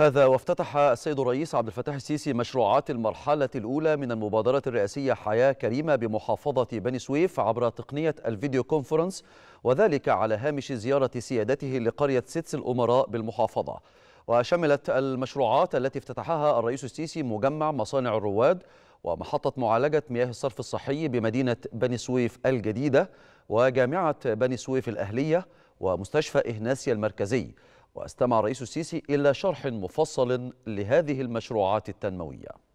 هذا وافتتح السيد الرئيس عبد الفتاح السيسي مشروعات المرحلة الأولى من المبادرة الرئاسية حياة كريمة بمحافظة بني سويف عبر تقنية الفيديو كونفرنس وذلك على هامش زيارة سيادته لقرية سدس الأمراء بالمحافظة وشملت المشروعات التي افتتحها الرئيس السيسي مجمع مصانع الرواد ومحطة معالجة مياه الصرف الصحي بمدينة بني سويف الجديدة وجامعة بني سويف الأهلية ومستشفى إهناسيا المركزي واستمع الرئيس السيسي إلى شرح مفصل لهذه المشروعات التنموية